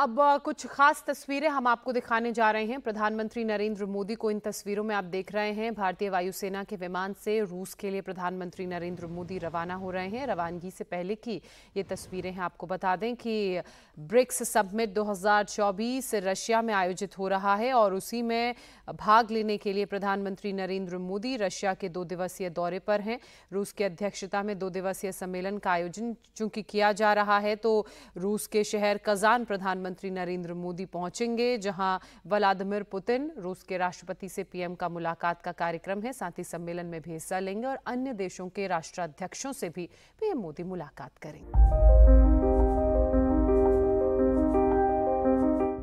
अब कुछ खास तस्वीरें हम आपको दिखाने जा रहे हैं प्रधानमंत्री नरेंद्र मोदी को इन तस्वीरों में आप देख रहे हैं भारतीय वायुसेना के विमान से रूस के लिए प्रधानमंत्री नरेंद्र मोदी रवाना हो रहे हैं रवानगी से पहले की ये तस्वीरें हैं आपको बता दें कि ब्रिक्स समिट 2024 रशिया में आयोजित हो रहा है और उसी में भाग लेने के लिए प्रधानमंत्री नरेंद्र मोदी रशिया के दो दिवसीय दौरे पर हैं रूस की अध्यक्षता में दो दिवसीय सम्मेलन का आयोजन चूंकि किया जा रहा है तो रूस के शहर कजान प्रधान प्रधानमंत्री नरेंद्र मोदी पहुंचेंगे जहां व्लादिमिर पुतिन रूस के राष्ट्रपति से पीएम का मुलाकात का कार्यक्रम है साथ ही सम्मेलन में भी हिस्सा लेंगे और अन्य देशों के राष्ट्राध्यक्षों से भी पीएम मोदी मुलाकात करेंगे